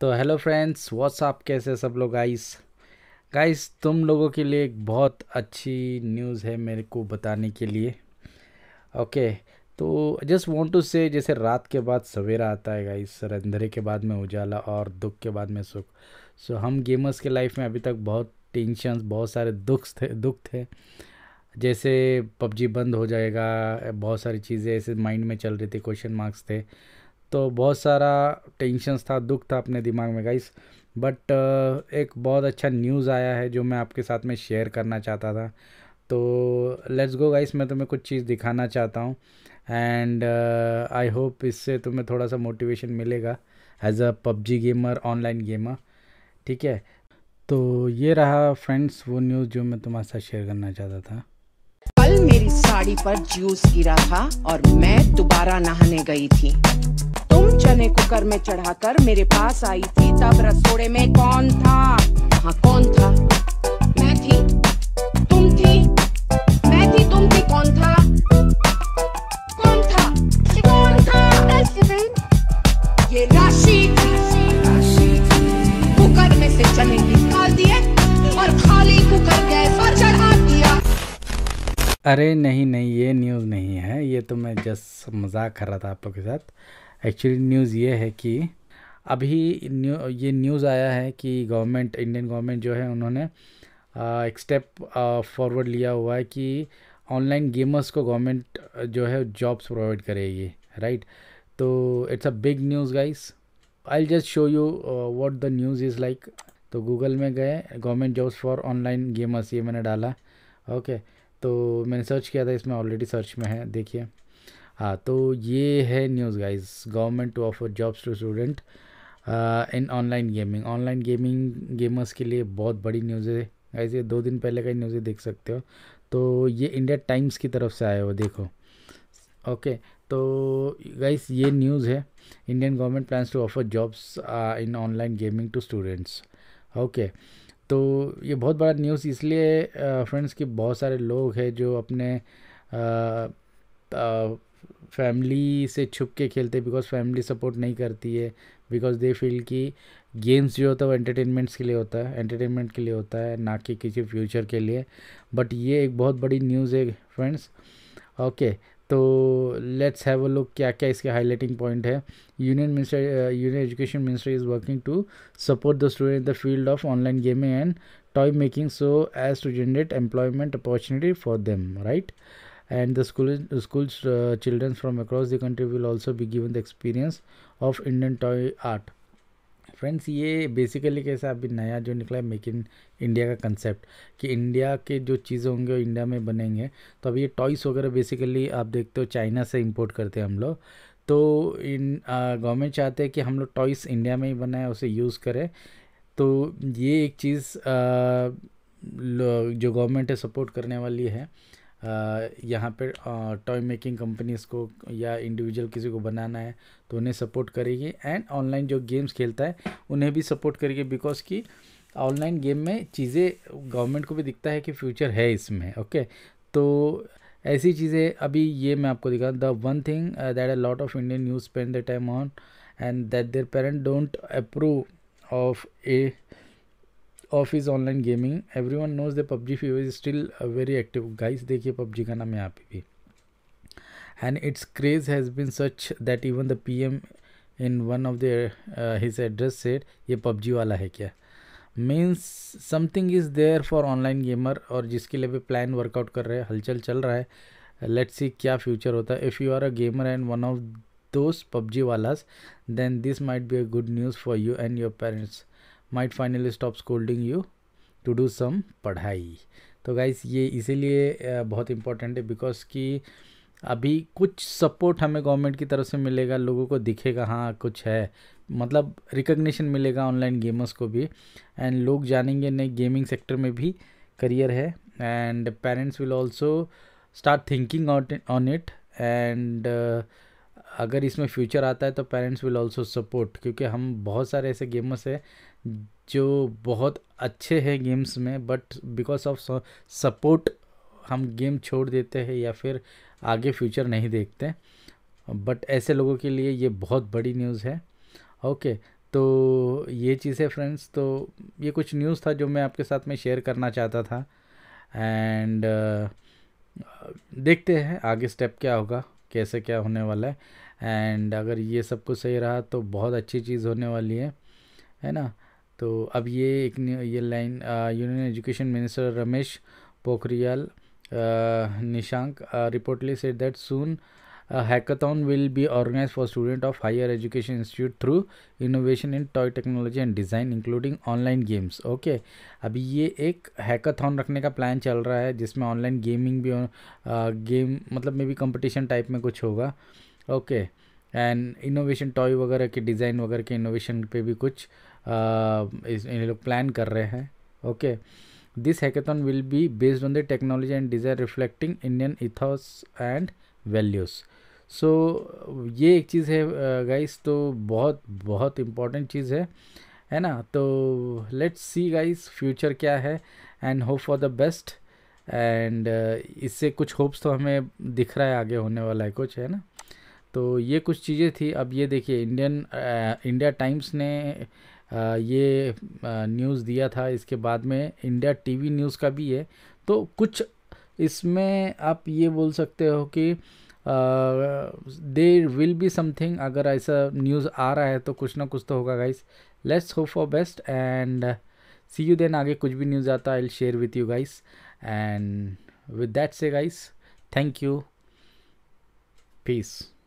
तो hello friends WhatsApp कैसे सब लोग गाइस गाइस तुम लोगों के लिए एक बहुत अच्छी न्यूज़ है मेरे को बताने के लिए ओके तो जस्ट वांट टू से जैसे रात के बाद सवेरा आता है गाइस अंधेरे के बाद में उजाला और दुख के बाद में सुख सो so, हम गेमर्स के लाइफ में अभी तक बहुत टेंशन बहुत सारे दुख थे दुख थे जैसे पबजी बंद हो जाएगा बहुत सारी चीज़ें ऐसे माइंड में चल रही थी क्वेश्चन मार्क्स थे तो बहुत सारा टेंशंस था दुख था अपने दिमाग में गाइस बट uh, एक बहुत अच्छा न्यूज़ आया है जो मैं आपके साथ में शेयर करना चाहता था तो लेट्स गो गाइस मैं तुम्हें कुछ चीज़ दिखाना चाहता हूँ एंड आई होप इससे तुम्हें थोड़ा सा मोटिवेशन मिलेगा as a PUBG gamer online gamer ठीक है तो ये रहा फ्रेंड्स वो न्यूज़ जो मैं तुम्हारे साथ शेयर करना चाहता था कल मेरी साड़ी पर जूस गिरा था और मैं दोबारा नहाने गई थी तुम चने कुकर में चढ़ाकर मेरे पास आई थी तब रसोड़े में कौन था हाँ कौन था मैं थी तुम थी मैं थी तुम थी कौन था कौन था कौन था ये राशि कुकर में से चने निकाल दिए और खाली कुकर गैस पर चढ़ा दिया अरे नहीं नहीं ये न्यूज़ नहीं है ये तो मैं जस्ट मजाक कर रहा था आप लोग के साथ एक्चुअली न्यूज़ ये है कि अभी ये न्यूज़ आया है कि गवर्नमेंट इंडियन गवर्नमेंट जो है उन्होंने एक स्टेप फॉरवर्ड लिया हुआ है कि ऑनलाइन गेमर्स को गवर्नमेंट जो है जॉब्स प्रोवाइड करेगी राइट तो it's a big news guys I just show you what the news is like तो गूगल में गए government jobs for online gamers ये मैंने डाला ओके okay, तो मैंने सर्च किया था इसमें ऑलरेडी सर्च में है देखिए हाँ तो ये है news guys government to offer jobs to student in online gaming online gaming gamers के लिए बहुत बड़ी न्यूज़ है गाइस ये दो दिन पहले का न्यूज़ देख सकते हो तो ये इंडिया टाइम्स की तरफ से आया हो देखो ओके तो गाइस ये न्यूज़ है Indian government plans to offer jobs in online gaming to students okay तो ये बहुत बड़ा न्यूज़ इसलिए फ्रेंड्स uh, कि बहुत सारे लोग हैं जो अपने uh, uh, फैमिली से छुप के खेलते बिकॉज फैमिली सपोर्ट नहीं करती है बिकॉज दे फील कि गेम्स जो होता है वो एंटरटेनमेंट्स के लिए होता है एंटरटेनमेंट के लिए होता है ना कि किसी फ्यूचर के लिए बट ये एक बहुत बड़ी न्यूज़ है फ्रेंड्स ओके तो लेट्स हैव अ लुक क्या क्या इसके हाईलाइटिंग पॉइंट है union minister union education minister is working to support the student in the field of online gaming and toy making so as to generate employment opportunity for them right and the school school's uh, children from across the country will also be given the experience of Indian toy art friends ये basically कैसा अभी नया जो निकला है make in India का concept कि India के जो चीज़ें होंगे वो इंडिया में बनेंगे तो अभी ये टॉयस वगैरह बेसिकली आप देखते हो चाइना से इंपोर्ट करते हैं हम लोग तो इन गवर्नमेंट चाहते हैं कि हम लोग टॉयस इंडिया में ही बनाए उसे यूज़ करें तो ये एक चीज़ आ, जो गवर्नमेंट है सपोर्ट करने वाली है यहाँ पर टॉय मेकिंग कंपनीज को या इंडिविजुअल किसी को बनाना है तो उन्हें सपोर्ट करेगी एंड ऑनलाइन जो गेम्स खेलता है उन्हें भी सपोर्ट करेगी बिकॉज कि ऑनलाइन गेम में चीज़ें गवर्नमेंट को भी दिखता है कि फ्यूचर है इसमें ओके तो ऐसी चीज़ें अभी ये मैं आपको दिखा the one thing that a lot of Indian news spend the time on and that their parent don't approve of a of is online gaming every one knows the PUBG fever is still very active guys देखिए PUBG का नाम यहाँ पे भी and its craze has been such that even the P M in one of the his address set ये PUBG वाला है क्या means something is there for online gamer और जिसके लिए भी प्लान वर्कआउट कर रहे हैं हलचल चल रहा है लेट्स सी क्या फ्यूचर होता है if you are a gamer and one of दोस्त पबजी वालास then this might be a good news for you and your parents might finally stop scolding you to do some पढ़ाई तो guys ये इसीलिए बहुत important है because कि अभी कुछ सपोर्ट हमें गवर्नमेंट की तरफ से मिलेगा लोगों को दिखेगा हाँ कुछ है मतलब रिकग्निशन मिलेगा ऑनलाइन गेमर्स को भी एंड लोग जानेंगे नहीं गेमिंग सेक्टर में भी करियर है and parents will also start thinking on it and अगर इसमें फ्यूचर आता है तो पेरेंट्स विल ऑल्सो सपोर्ट क्योंकि हम बहुत सारे ऐसे गेमर्स हैं जो बहुत अच्छे हैं गेम्स में बट बिकॉज ऑफ सपोर्ट हम गेम छोड़ देते हैं या फिर आगे फ्यूचर नहीं देखते बट ऐसे लोगों के लिए ये बहुत बड़ी न्यूज़ है ओके तो ये चीज़ है फ्रेंड्स तो ये कुछ न्यूज़ था जो मैं आपके साथ में शेयर करना चाहता था एंड uh, देखते हैं आगे स्टेप क्या होगा कैसे क्या होने वाला है एंड अगर ये सब कुछ सही रहा तो बहुत अच्छी चीज़ होने वाली है है ना तो अब ये एक ये line union education minister Ramesh Pokhriyal Nishank reportedly said that soon hackathon will be organize for student of higher education institute through innovation in toy technology and design including online games okay अभी ये एक हैकाथॉन रखने का प्लान चल रहा है जिसमें online gaming भी गेम uh, मतलब मे बी कंपटिशन टाइप में कुछ होगा ओके एंड इनोवेशन टॉय वगैरह के डिज़ाइन वगैरह के इनोवेशन पे भी कुछ इन लोग प्लान कर रहे हैं okay this hackathon will be based on the technology and desire reflecting Indian ethos and values so ये एक चीज़ है गाइस तो बहुत बहुत इम्पॉर्टेंट चीज़ है है ना तो लेट्स सी गाइस फ्यूचर क्या है and hope for the best and इससे कुछ होप्स तो हमें दिख रहा है आगे होने वाला है कुछ है ना तो ये कुछ चीज़ें थी अब ये देखिए इंडियन इंडिया टाइम्स ने ये न्यूज़ दिया था इसके बाद में इंडिया टीवी न्यूज़ का भी है तो कुछ इसमें आप ये बोल सकते हो कि देर विल बी समथिंग अगर ऐसा न्यूज़ आ रहा है तो कुछ ना कुछ तो होगा guys let's hope for best and see you then आगे कुछ भी न्यूज़ आता I share with you guys and with that say guys thank you piece